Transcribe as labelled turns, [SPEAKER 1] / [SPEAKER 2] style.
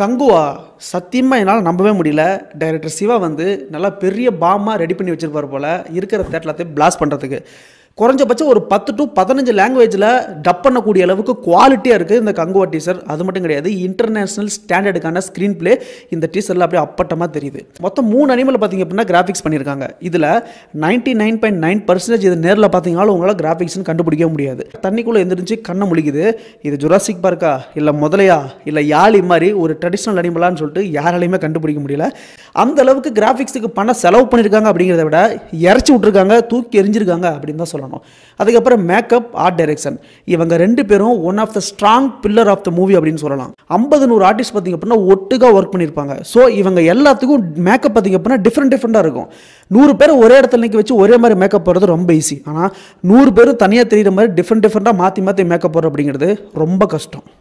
[SPEAKER 1] கங்குவா சத்தியமாக என்னால் நம்பவே முடியல டைரக்டர் சிவா வந்து நல்லா பெரிய பாமாக ரெடி பண்ணி வச்சுருப்பார் போல் இருக்கிற தேட்டலாத்தையும் பிளாஸ்ட் பண்ணுறதுக்கு குறைஞ்சபட்சம் ஒரு பத்து டு பதினஞ்சு லாங்குவேஜில் டப் பண்ணக்கூடிய அளவுக்கு குவாலிட்டியாக இருக்குது இந்த கங்குவா டீசர் அது மட்டும் கிடையாது இன்டர்நேஷனல் ஸ்டாண்டர்டுக்கான ஸ்க்ரீன் பிளே இந்த டீசரில் அப்படியே அப்பட்டமாக தெரியுது மொத்தம் மூணு அனிமல் பார்த்திங்க அப்படின்னா கிராஃபிக்ஸ் பண்ணியிருக்காங்க இதில் ninety nine point nine percentage இது நேரில் பார்த்தீங்கனாலும் உங்களால் கிராஃபிக்ஸ்னு கண்டுபிடிக்க முடியாது தண்ணிக்குள்ளே எந்திரிச்சு கண்ணை முழிக்குது இது ஜுராசிக் பார்க்கா இல்லை முதலையா இல்லை யாழி மாதிரி ஒரு ட்ரெடிஷ்னல் அனிமலான்னு சொல்லிட்டு யாராலையுமே கண்டுபிடிக்க முடியல அந்த அளவுக்கு கிராஃபிக்ஸுக்கு பணம் செலவு பண்ணியிருக்காங்க அப்படிங்கிறத விட இறச்சி விட்ருக்காங்க தூக்கி எரிஞ்சிருக்காங்க அப்படின்னு தான் சொல்லலாம் பண்ணணும் அதுக்கப்புறம் மேக்கப் ஆர்ட் டைரக்ஷன் இவங்க ரெண்டு பேரும் one of the strong pillar of the movie அப்படின்னு சொல்லலாம் ஐம்பது நூறு ஆர்டிஸ்ட் பார்த்திங்க அப்படின்னா ஒட்டுக்காக ஒர்க் பண்ணியிருப்பாங்க ஸோ இவங்க எல்லாத்துக்கும் மேக்கப் பார்த்திங்க அப்படின்னா டிஃப்ரெண்ட் டிஃப்ரெண்ட்டாக இருக்கும் நூறு பேர் ஒரே இடத்துல நிற்க வச்சு ஒரே மாதிரி மேக்கப் போடுறது ரொம்ப ஈஸி ஆனால் நூறு பேரும் தனியாக தெரியுற மாதிரி டிஃப்ரெண்ட் டிஃப்ரெண்ட்டாக மாற்றி மாற்றி மேக்கப் போடுற அப்படிங்கிறது ரொம்ப கஷ்டம்